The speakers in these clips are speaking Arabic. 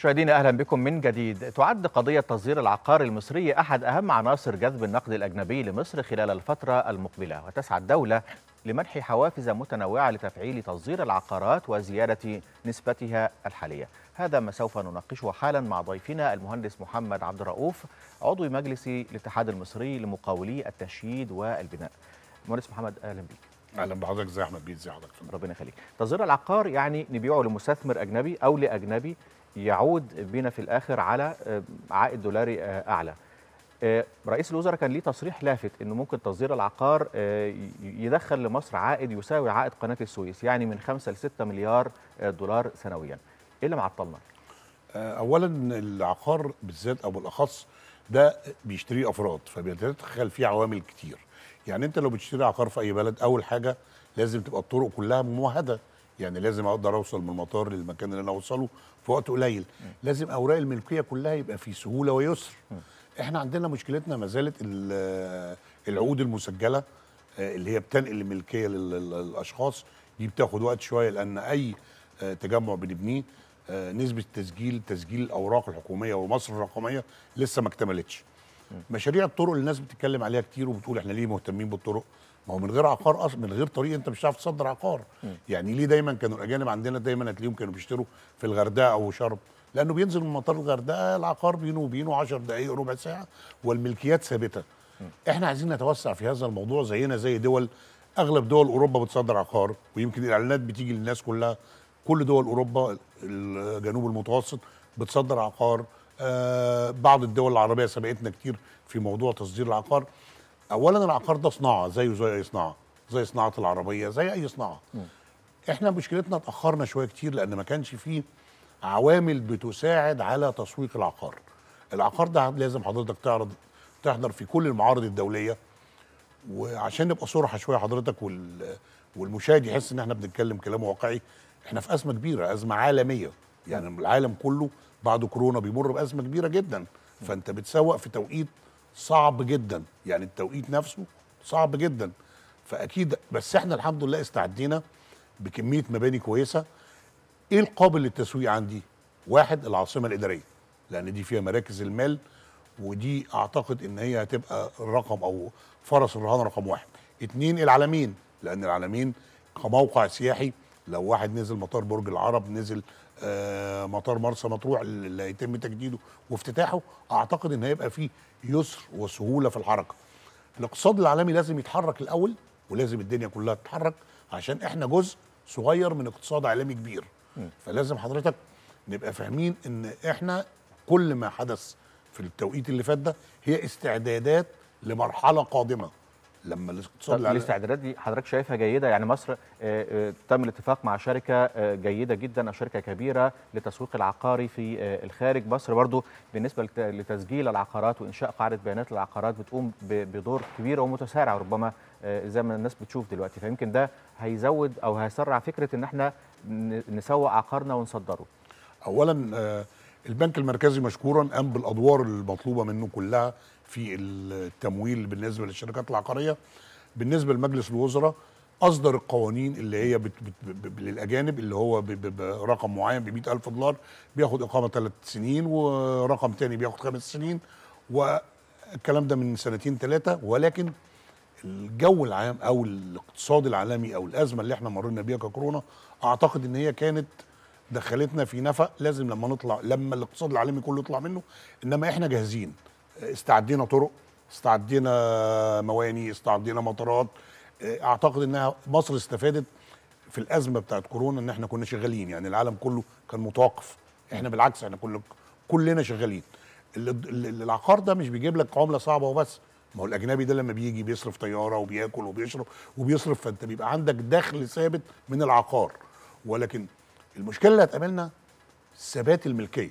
مشاهدينا اهلا بكم من جديد تعد قضيه تصدير العقار المصري احد اهم عناصر جذب النقد الاجنبي لمصر خلال الفتره المقبله وتسعى الدوله لمنح حوافز متنوعه لتفعيل تصدير العقارات وزياده نسبتها الحاليه هذا ما سوف نناقشه حالا مع ضيفنا المهندس محمد عبد الرؤوف عضو مجلس الاتحاد المصري لمقاولي التشييد والبناء مهندس محمد اهلا بك اهلا بحضرتك ازي احمد بيه ازي حضرتك ربنا يخليك تصدير العقار يعني نبيعه لمستثمر اجنبي او لاجنبي يعود بينا في الاخر على آه، عائد دولاري آه، اعلى آه، رئيس الوزراء كان ليه تصريح لافت انه ممكن تصدير العقار يدخل لمصر عائد يساوي عائد قناه السويس يعني من 5 ل 6 مليار دولار سنويا ايه اللي معطلنا اولا العقار بالذات او بالاخص ده بيشتريه افراد فبيتدخل فيه عوامل كتير يعني انت لو بتشتري عقار في اي بلد اول حاجه لازم تبقى الطرق كلها ممهده يعني لازم اقدر اوصل من المطار للمكان اللي انا اوصله في وقت قليل لازم اوراق الملكيه كلها يبقى في سهوله ويسر احنا عندنا مشكلتنا ما زالت آه، العقود المسجله آه، اللي هي بتنقل الملكيه للاشخاص دي بتاخد وقت شويه لان اي آه، تجمع بنبنيه نسبه تسجيل تسجيل الاوراق الحكوميه ومصر الرقميه لسه ما اكتملتش مشاريع الطرق اللي الناس بتتكلم عليها كتير وبتقول احنا ليه مهتمين بالطرق ما هو من غير عقار اصلا من غير طريق انت مش هتعرف تصدر عقار يعني ليه دايما كانوا الاجانب عندنا دايما هتلاقيهم كانوا بيشتروا في الغردقه او شرم لانه بينزل من مطار الغردقه العقار بينه وبينه 10 دقائق ربع ساعه والملكيات ثابته احنا عايزين نتوسع في هذا الموضوع زينا زي دول اغلب دول اوروبا بتصدر عقار ويمكن الاعلانات بتيجي للناس كلها كل دول اوروبا الجنوب المتوسط بتصدر عقار آه، بعض الدول العربيه سبقتنا كتير في موضوع تصدير العقار اولا العقار ده صناعه زيه زي اي صناعه زي صناعه العربيه زي اي صناعه م. احنا مشكلتنا اتاخرنا شويه كتير لان ما كانش فيه عوامل بتساعد على تسويق العقار العقار ده لازم حضرتك تعرض تحضر في كل المعارض الدوليه وعشان نبقى صرحه شويه حضرتك وال والمشاهد يحس ان احنا بنتكلم كلام واقعي احنا في ازمه كبيره ازمه عالميه يعني العالم كله بعد كورونا بيمر بازمه كبيره جدا فانت بتسوق في توقيت صعب جدا يعني التوقيت نفسه صعب جدا فاكيد بس احنا الحمد لله استعدينا بكميه مباني كويسه ايه القابل للتسويق عندي واحد العاصمه الاداريه لان دي فيها مراكز المال ودي اعتقد ان هي هتبقى الرقم او فرس الرهان رقم واحد اتنين العالمين لان العالمين كموقع سياحي لو واحد نزل مطار برج العرب نزل آه مطار مرسى مطروح اللي هيتم تجديده وافتتاحه اعتقد ان هيبقى فيه يسر وسهوله في الحركه الاقتصاد العالمي لازم يتحرك الاول ولازم الدنيا كلها تتحرك عشان احنا جزء صغير من اقتصاد عالمي كبير فلازم حضرتك نبقى فاهمين ان احنا كل ما حدث في التوقيت اللي فات ده هي استعدادات لمرحله قادمه لما الاقتصاد الاستعدادات دي حضرتك شايفها جيده يعني مصر آه، آه، تم الاتفاق مع شركه آه، جيده جدا او شركه كبيره للتسويق العقاري في الخارج مصر برضو بالنسبه لتسجيل العقارات وانشاء قاعده بيانات للعقارات بتقوم بدور كبير ومتسارع ربما زي ما الناس بتشوف دلوقتي فيمكن ده هيزود او هيسرع فكره ان احنا نسوق عقارنا ونصدره اولا البنك المركزي مشكورا قام بالادوار المطلوبه منه كلها في التمويل بالنسبه للشركات العقاريه بالنسبه لمجلس الوزراء اصدر القوانين اللي هي بت بت بت للاجانب اللي هو برقم معين ب ألف دولار بياخد اقامه ثلاث سنين ورقم ثاني بياخد خمس سنين والكلام ده من سنتين ثلاثه ولكن الجو العام او الاقتصاد العالمي او الازمه اللي احنا مرينا بيها ككورونا اعتقد ان هي كانت دخلتنا في نفق لازم لما نطلع لما الاقتصاد العالمي كله يطلع منه انما احنا جاهزين استعدينا طرق استعدينا مواني استعدينا مطارات اعتقد انها مصر استفادت في الازمه بتاعت كورونا ان احنا كنا شغالين يعني العالم كله كان متوقف احنا بالعكس احنا كل كلنا شغالين العقار ده مش بيجيب لك عمله صعبه وبس ما هو الاجنبي ده لما بيجي بيصرف طياره وبياكل وبيشرب وبيصرف فانت بيبقى عندك دخل ثابت من العقار ولكن المشكله اللي هتقابلنا ثبات الملكيه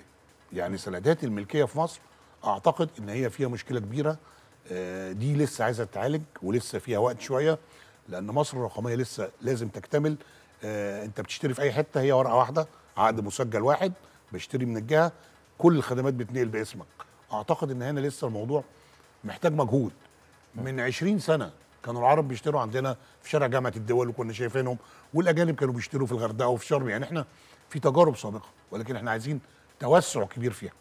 يعني سندات الملكيه في مصر اعتقد ان هي فيها مشكله كبيره آه، دي لسه عايزه تتعالج ولسه فيها وقت شويه لان مصر الرقميه لسه لازم تكتمل آه، انت بتشتري في اي حته هي ورقه واحده عقد مسجل واحد بشتري من الجهه كل الخدمات بتنقل باسمك اعتقد ان هنا لسه الموضوع محتاج مجهود من 20 سنه كانوا العرب بيشتروا عندنا في شارع جامعه الدول وكنا شايفينهم والاجانب كانوا بيشتروا في الغردقه وفي شرم يعني احنا في تجارب سابقه ولكن احنا عايزين توسع كبير فيها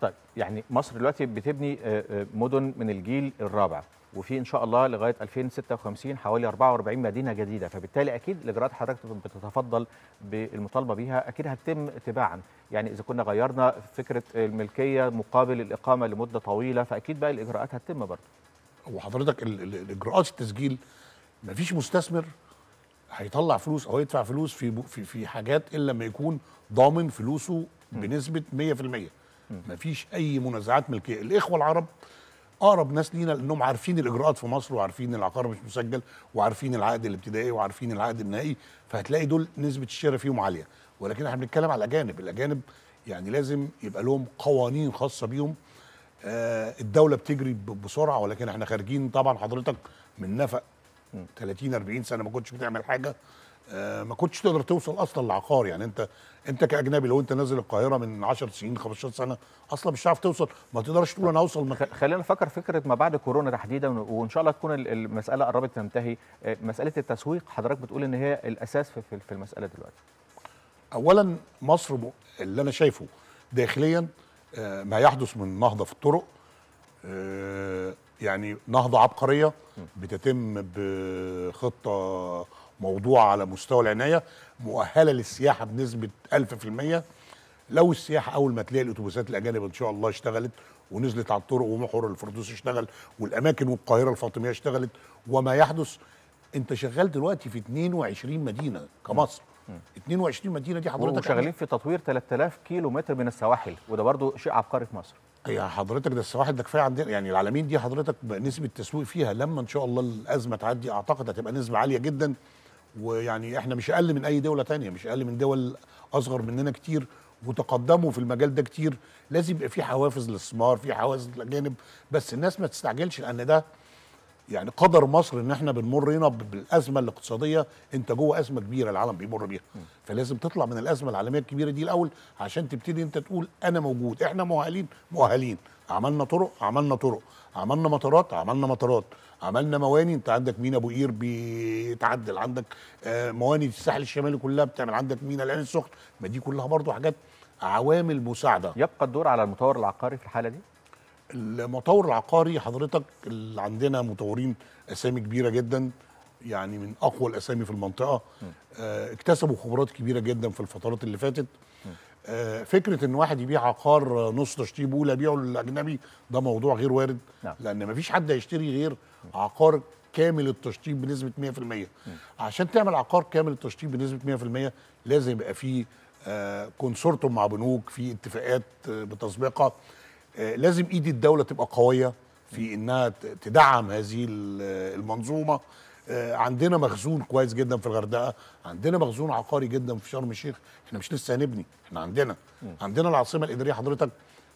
طيب يعني مصر دلوقتي بتبني آه، آه، مدن من الجيل الرابع وفي ان شاء الله لغايه 2056 حوالي 44 مدينه جديده فبالتالي اكيد الاجراءات حضرتك بتتفضل بالمطالبه بيها اكيد هتتم تباعا يعني اذا كنا غيرنا فكره الملكيه مقابل الاقامه لمده طويله فاكيد بقى الاجراءات هتتم برضه وحضرتك الاجراءات التسجيل مفيش مستثمر هيطلع فلوس او يدفع فلوس في في في حاجات الا لما يكون ضامن فلوسه بنسبه 100% مفيش اي منازعات ملكيه الاخوه العرب اقرب ناس لينا لانهم عارفين الاجراءات في مصر وعارفين العقار مش مسجل وعارفين العقد الابتدائي وعارفين العقد النهائي فهتلاقي دول نسبه الشراء فيهم عاليه ولكن احنا بنتكلم على الاجانب الاجانب يعني لازم يبقى لهم قوانين خاصه بيهم آه، الدوله بتجري بسرعه ولكن احنا خارجين طبعا حضرتك من نفق 30 40 سنه ما كنتش بتعمل حاجه آه، ما كنتش تقدر توصل اصلا لعقار يعني انت انت كاجنبي لو انت نازل القاهره من 10 سنين 15 سنه اصلا مش هتعرف توصل ما تقدرش تقول انا اوصل مك... خلينا نفكر فكره ما بعد كورونا تحديدا وان شاء الله تكون المساله قربت تنتهي آه، مساله التسويق حضرتك بتقول ان هي الاساس في, في المساله دلوقتي اولا مصر اللي انا شايفه داخليا آه، ما يحدث من نهضه في الطرق آه، يعني نهضه عبقريه بتتم بخطه موضوعه على مستوى العنايه مؤهله للسياحه بنسبه 1000% لو السياحه اول ما تلاقي الاتوبيسات الاجانب ان شاء الله اشتغلت ونزلت على الطرق ومحور الفردوس اشتغل والاماكن والقاهره الفاطميه اشتغلت وما يحدث انت شغال دلوقتي في 22 مدينه كمصر 22 مدينه دي حضرتك وشغالين في تطوير 3000 كيلو متر من السواحل وده برضو شيء عبقري في مصر يا حضرتك ده السواحل ده كفايه عندنا يعني العالمين دي حضرتك نسبه التسويق فيها لما ان شاء الله الازمه تعدي اعتقد هتبقى نسبه عاليه جدا ويعني احنا مش اقل من اي دوله ثانيه مش اقل من دول اصغر مننا كتير وتقدموا في المجال ده كتير لازم يبقى في حوافز للاستثمار في حوافز للاجانب بس الناس ما تستعجلش لان ده يعني قدر مصر ان احنا بنمر هنا بالازمه الاقتصاديه انت جوه ازمه كبيره العالم بيمر بيها فلازم تطلع من الازمه العالميه الكبيره دي الاول عشان تبتدي انت تقول انا موجود احنا مؤهلين مؤهلين عملنا طرق عملنا طرق عملنا مطارات عملنا مطارات عملنا مواني انت عندك مينا ابو قير بيتعدل عندك آه، مواني الساحل الشمالي كلها بتعمل عندك مينا العين السخن ما دي كلها برضو حاجات عوامل مساعده يبقى الدور على المطور العقاري في الحاله دي المطور العقاري حضرتك اللي عندنا مطورين اسامي كبيره جدا يعني من اقوى الاسامي في المنطقه آه، اكتسبوا خبرات كبيره جدا في الفترات اللي فاتت آه، فكره ان واحد يبيع عقار نص تشطيب اولى بيعه للاجنبي ده موضوع غير وارد نعم. لان مفيش حد هيشتري غير عقار كامل التشطيب بنسبه 100% عشان تعمل عقار كامل التشطيب بنسبه 100% لازم يبقى فيه آه، كونسورتوم مع بنوك في اتفاقات بتسبيقها آه، لازم ايد الدوله تبقى قويه في انها تدعم هذه المنظومه آه، عندنا مخزون كويس جدا في الغردقه عندنا مخزون عقاري جدا في شرم الشيخ احنا مش لسه هنبني احنا عندنا عندنا العاصمه الاداريه حضرتك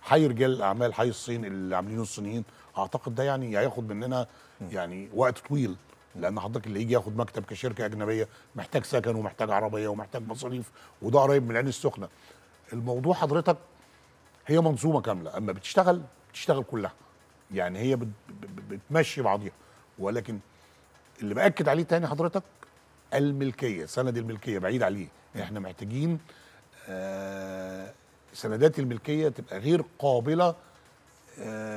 حي رجال الاعمال حي الصين اللي عاملينه الصينيين اعتقد ده يعني هياخد مننا يعني وقت طويل لان حضرتك اللي يجي ياخد مكتب كشركه اجنبيه محتاج سكن ومحتاج عربيه ومحتاج مصاريف وده قريب من العين السخنه الموضوع حضرتك هي منظومه كامله اما بتشتغل بتشتغل كلها يعني هي بتمشي بعضيها ولكن اللي باكد عليه تاني حضرتك الملكيه سند الملكيه بعيد عليه احنا محتاجين آه، سندات الملكيه تبقى غير قابله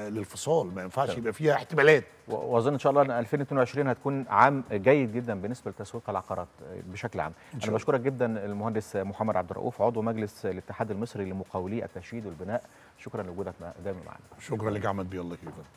للفصال ما ينفعش طيب. يبقى فيها احتمالات واظن ان شاء الله ان 2022 هتكون عام جيد جدا بالنسبه لتسويق العقارات بشكل عام انا بشكرك جدا المهندس محمد عبد الرؤوف عضو مجلس الاتحاد المصري لمقاولي التشييد والبناء شكرا لوجودك دايما معنا شكرا لك يا عماد بي الله